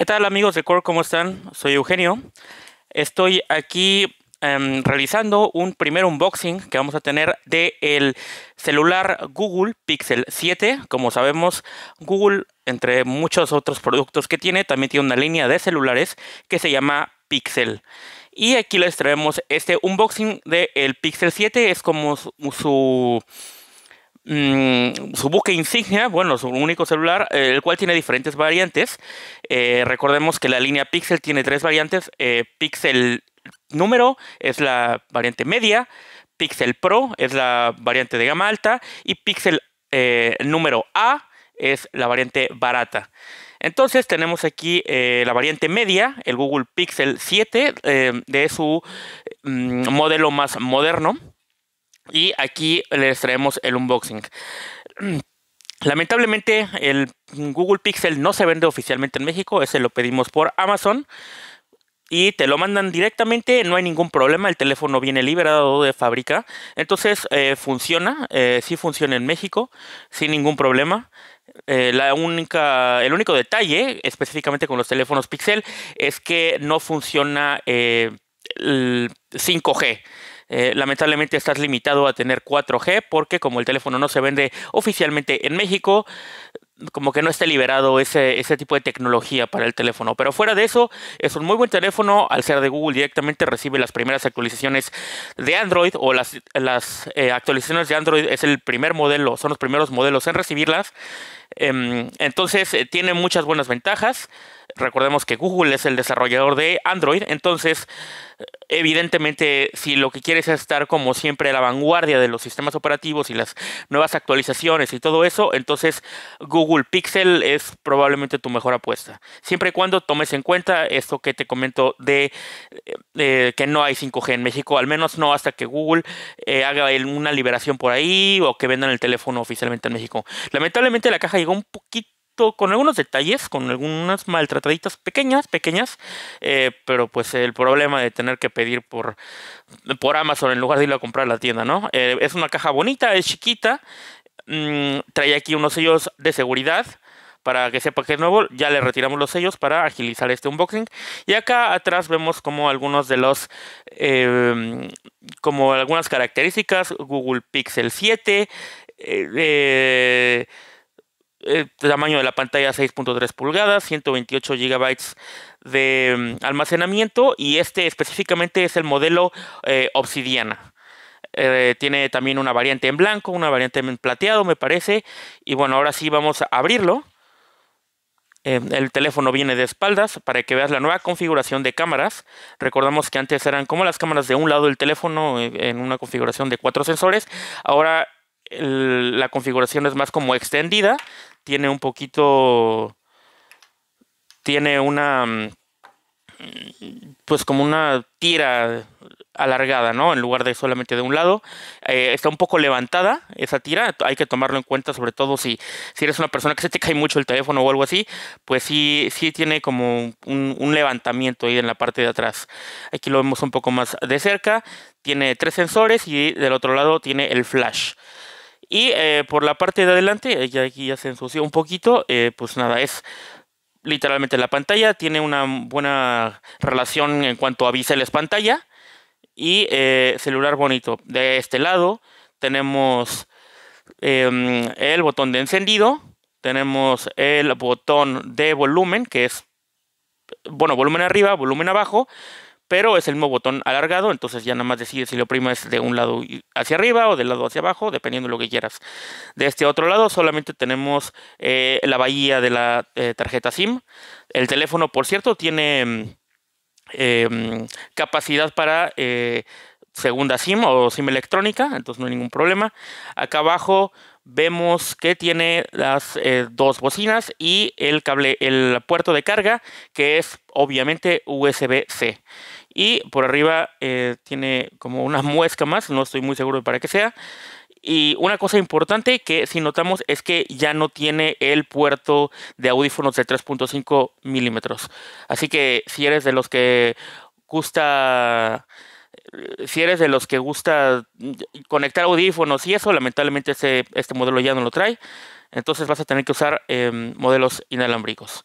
¿Qué tal amigos de Core? ¿Cómo están? Soy Eugenio. Estoy aquí em, realizando un primer unboxing que vamos a tener del el celular Google Pixel 7. Como sabemos, Google, entre muchos otros productos que tiene, también tiene una línea de celulares que se llama Pixel. Y aquí les traemos este unboxing del Pixel 7. Es como su Mm, su buque insignia, bueno, su único celular, eh, el cual tiene diferentes variantes. Eh, recordemos que la línea Pixel tiene tres variantes. Eh, Pixel número es la variante media, Pixel Pro es la variante de gama alta y Pixel número A es la variante barata. Entonces tenemos aquí la variante media, el Google Pixel 7, de su mm, modelo más moderno y aquí les traemos el unboxing. Lamentablemente el Google Pixel no se vende oficialmente en México, ese lo pedimos por Amazon y te lo mandan directamente, no hay ningún problema, el teléfono viene liberado de fábrica, entonces eh, funciona, eh, sí funciona en México, sin ningún problema. Eh, la única, el único detalle, específicamente con los teléfonos Pixel, es que no funciona eh, el 5G. Eh, lamentablemente estás limitado a tener 4G porque como el teléfono no se vende oficialmente en México, como que no esté liberado ese, tipo de tecnología para el teléfono. Pero fuera de eso, es un muy buen teléfono. Al ser de Google, directamente recibe las primeras actualizaciones de Android o las, las eh, actualizaciones de Android es el primer modelo, son los primeros modelos en recibirlas. Em, entonces, eh, tiene muchas buenas ventajas. Recordemos que Google es el desarrollador de Android, entonces evidentemente si lo que quieres es estar como siempre a la vanguardia de los sistemas operativos y las nuevas actualizaciones y todo eso, entonces Google Pixel es probablemente tu mejor apuesta. Siempre y cuando tomes en cuenta esto que te comento de, eh, eh, que no hay 5G en México, al menos no hasta que Google eh, haga una liberación por ahí o que vendan el teléfono oficialmente en México. Lamentablemente la caja llegó un poquito con algunos detalles, con algunas maltrataditas pequeñas, pequeñas, eh, pero pues el problema de tener que pedir por, por Amazon en lugar de ir a comprar la tienda, ¿no? Eh, es una caja bonita, es chiquita, mm, trae aquí unos sellos de seguridad, para que sepa que es nuevo, ya le retiramos los sellos para agilizar este unboxing. Y acá atrás vemos como algunos de los, em, como algunas características, Google Pixel 7, eh, eh el eh, tamaño de la pantalla 6.3 pulgadas, 128 GB de mm, almacenamiento y este específicamente es el modelo eh, Obsidiana. Eh, tiene también una variante en blanco, una variante en plateado me parece. Y bueno, ahora sí vamos a abrirlo. Em, el teléfono viene de espaldas para que veas la nueva configuración de cámaras. Recordamos que antes eran como las cámaras de un lado del teléfono en una configuración de cuatro sensores. Ahora la configuración es más como extendida, tiene un poquito, tiene una, mm, pues como una tira alargada, ¿no? En lugar de solamente de un lado. Eh, está un poco levantada esa tira, hay que tomarlo en cuenta, sobre todo si, si eres una persona que se te cae mucho el teléfono o algo así, pues sí, sí tiene como un levantamiento ahí en la parte de atrás. Aquí lo vemos un poco más de cerca, tiene tres sensores y del otro lado tiene el flash. Y eh, por la parte de adelante, aquí ya se ensució un poquito, eh, pues nada, es literalmente la pantalla, tiene una buena relación en cuanto a biseles pantalla y eh, celular bonito. De este lado tenemos em, el botón de encendido, tenemos el botón de volumen, que es, bueno, volumen arriba, volumen abajo, pero es el mismo botón alargado, entonces ya nada más decides si lo oprimes de un lado hacia arriba o del lado hacia abajo, dependiendo de lo que quieras. De este otro lado solamente tenemos eh, la bahía de la eh, tarjeta SIM. El teléfono, por cierto, tiene mm, em, capacidad para eh, segunda SIM o SIM electrónica, entonces no hay ningún problema. Acá abajo vemos que tiene las dos bocinas y el cable, el puerto de carga, que es obviamente USB-C. Y por arriba eh, tiene como una muesca más, no estoy muy seguro de para qué sea. Y una cosa importante que si notamos es que ya no tiene el puerto de audífonos de 3.5 milímetros. Así que si eres de los que gusta eh, si eres de los que gusta conectar audífonos y eso, lamentablemente este, modelo ya no lo trae. Entonces vas a tener que usar em, modelos inalámbricos.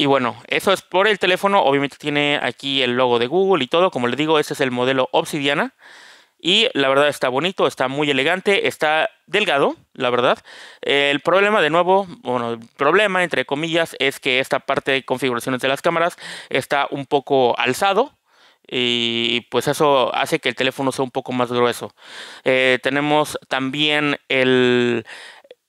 Y bueno, eso es por el teléfono. Obviamente tiene aquí el logo de Google y todo. Como les digo, ese es el modelo Obsidiana. Y la verdad está bonito, está muy elegante, está delgado, la verdad. El problema, de nuevo, bueno, el problema, entre comillas, es que esta parte de configuraciones de las cámaras está un poco alzado, y pues eso hace que el teléfono sea un poco más grueso. Eh, tenemos también el,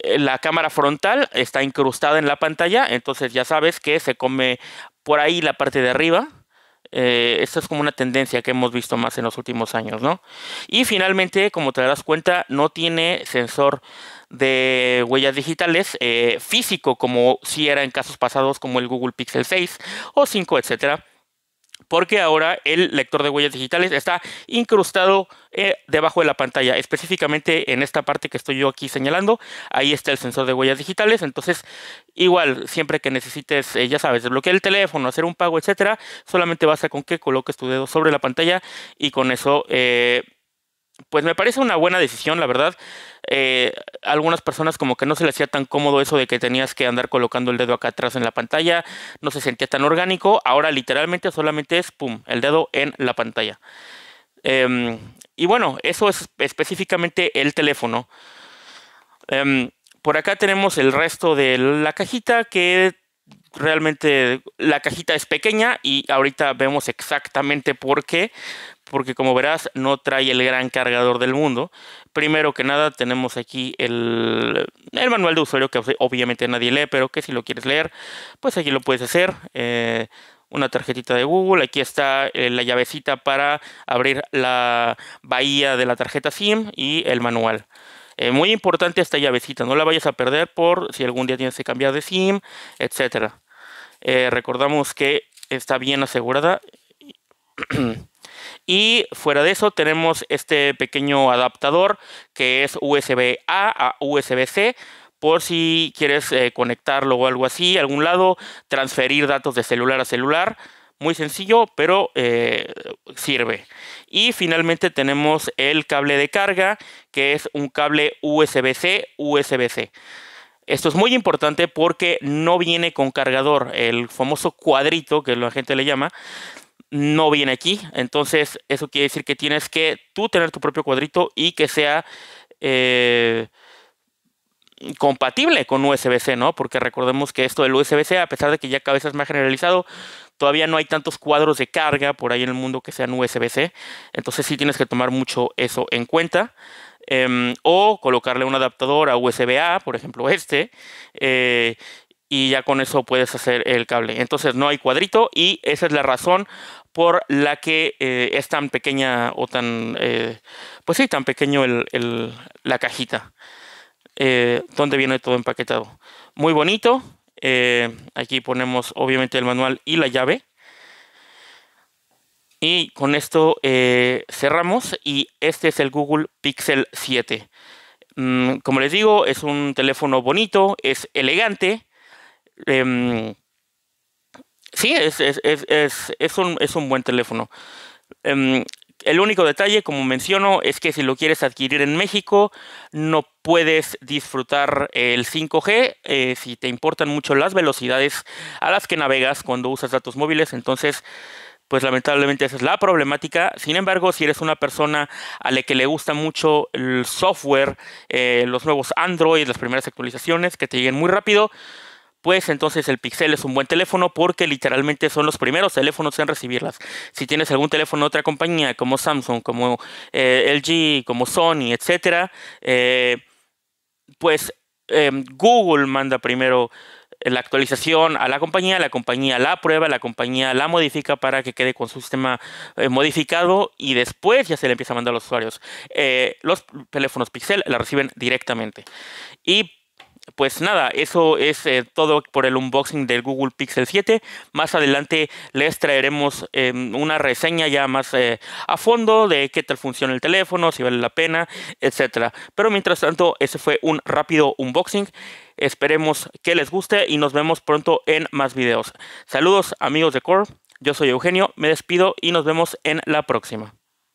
la cámara frontal está incrustada en la pantalla, entonces ya sabes que se come por ahí la parte de arriba. Eh, esta es como una tendencia que hemos visto más en los últimos años, Y finalmente, como te darás cuenta, no tiene sensor de huellas digitales eh, físico como si era en casos pasados como el Google Pixel 6 o 5, etcétera porque ahora el lector de huellas digitales está incrustado eh, debajo de la pantalla, específicamente en esta parte que estoy yo aquí señalando, ahí está el sensor de huellas digitales, entonces igual siempre que necesites, eh, ya sabes, desbloquear el teléfono, hacer un pago, etcétera, solamente basta con que coloques tu dedo sobre la pantalla y con eso eh, pues me parece una buena decisión, la verdad. Eh, algunas personas como que no se les hacía tan cómodo eso de que tenías que andar colocando el dedo acá atrás en la pantalla, no se sentía tan orgánico. Ahora literalmente solamente es, ¡pum!, el dedo en la pantalla. Em, y bueno, eso es específicamente el teléfono. Em, por acá tenemos el resto de la cajita que realmente la cajita es pequeña y ahorita vemos exactamente por qué, porque como verás no trae el gran cargador del mundo. Primero que nada tenemos aquí el, manual de usuario que obviamente nadie lee, pero que si lo quieres leer, pues aquí lo puedes hacer. Eh, una tarjetita de Google, aquí está eh, la llavecita para abrir la bahía de la tarjeta SIM y el manual. Eh, muy importante esta llavecita, no la vayas a perder por si algún día tienes que cambiar de SIM, etcétera. recordamos que está bien asegurada. Y fuera de eso tenemos este pequeño adaptador que es USB A a USB-C por si quieres eh, conectarlo o algo así, algún lado, transferir datos de celular a celular. Muy sencillo, pero eh, sirve. Y finalmente tenemos el cable de carga, que es un cable USB-C, USB-C. Esto es muy importante porque no viene con cargador, el famoso cuadrito que la gente le llama no viene aquí. Entonces, eso quiere decir que tienes que tú tener tu propio cuadrito y que sea eh, compatible con USB-C, ¿no? Porque recordemos que esto del USB-C, a pesar de que ya cada vez es más generalizado, todavía no hay tantos cuadros de carga por ahí en el mundo que sean USB-C. Entonces, sí tienes que tomar mucho eso en cuenta. Em, o colocarle un adaptador a USB-A, por ejemplo este, eh, y ya con eso puedes hacer el cable. Entonces no hay cuadrito y esa es la razón por la que eh, es tan pequeña o tan, eh, pues sí, tan pequeño la cajita eh, donde viene todo empaquetado. Muy bonito. aquí ponemos obviamente el manual y la llave. Y con esto cerramos y este es el Google Pixel 7. Mm, como les digo, es un teléfono bonito, es elegante Em, sí, es, un, es, un, buen teléfono. Em, el único detalle, como menciono, es que si lo quieres adquirir en México, no puedes disfrutar el 5G eh, si te importan mucho las velocidades a las que navegas cuando usas datos móviles. Entonces, pues lamentablemente esa es la problemática. Sin embargo, si eres una persona a la que le gusta mucho el software, eh, los nuevos Android, las primeras actualizaciones que te lleguen muy rápido, pues entonces el Pixel es un buen teléfono porque literalmente son los primeros teléfonos en recibirlas. Si tienes algún teléfono de otra compañía como Samsung, como eh, LG, como Sony, etcétera, eh, pues em, Google manda primero la actualización a la compañía, la compañía la aprueba, la compañía la modifica para que quede con su sistema eh, modificado y después ya se le empieza a mandar a los usuarios. los teléfonos Pixel la reciben directamente. Y pues nada, eso es eh, todo por el unboxing del Google Pixel 7. Más adelante les traeremos em, una reseña ya más eh, a fondo de qué tal funciona el teléfono, si vale la pena, etc. Pero mientras tanto, ese fue un rápido unboxing. Esperemos que les guste y nos vemos pronto en más videos. Saludos amigos de Core, yo soy Eugenio, me despido y nos vemos en la próxima.